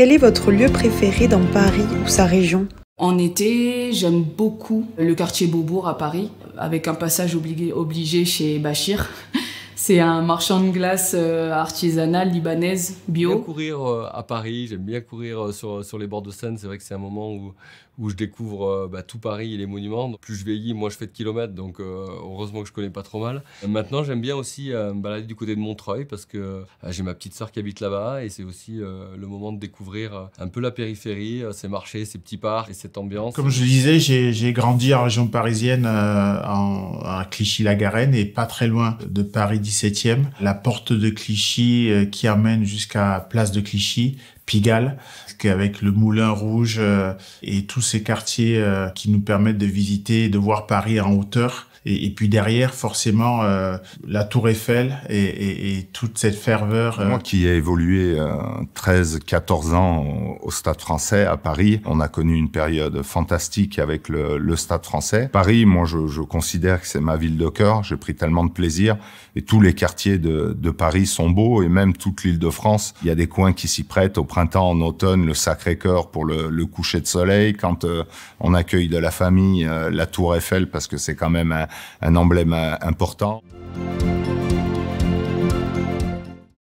Quel est votre lieu préféré dans Paris ou sa région en été, j'aime beaucoup le quartier Beaubourg à Paris, avec un passage obligé, chez Bachir. C'est un marchand de glace euh, artisanal libanaise, bio. J'aime bien courir euh, à Paris, j'aime bien courir euh, sur, sur, les bords de Seine. C'est vrai que c'est un moment où, où je découvre bah, tout Paris et les monuments. Plus je vieillis, moins je fais de kilomètres, donc heureusement que je connais pas trop mal. Maintenant, j'aime bien aussi me balader du côté de Montreuil parce que j'ai ma petite sœur qui habite là-bas et c'est aussi le moment de découvrir un peu la périphérie, ces marchés, ces petits parcs et cette ambiance. Comme je disais, j'ai grandi en région parisienne, en, à Clichy-la-Garenne et pas très loin de Paris la porte de Clichy euh, qui amène jusqu'à place de Clichy Pigalle, qu'avec le Moulin Rouge euh, et tous ces quartiers euh, qui nous permettent de visiter et de voir Paris en hauteur. Et, puis derrière, forcément, euh, la Tour Eiffel et, toute cette ferveur. Moi qui ai évolué 13-14 ans au, Stade français à Paris, on a connu une période fantastique avec le, Stade français. Paris, moi je, considère que c'est ma ville de cœur, j'ai pris tellement de plaisir et tous les quartiers de, de Paris sont beaux et même toute l'île de France, il y a des coins qui s'y prêtent au printemps en automne, le Sacré-Cœur pour le, coucher de soleil, quand euh, on accueille de la famille, euh, la Tour Eiffel, parce que c'est quand même un emblème euh, important.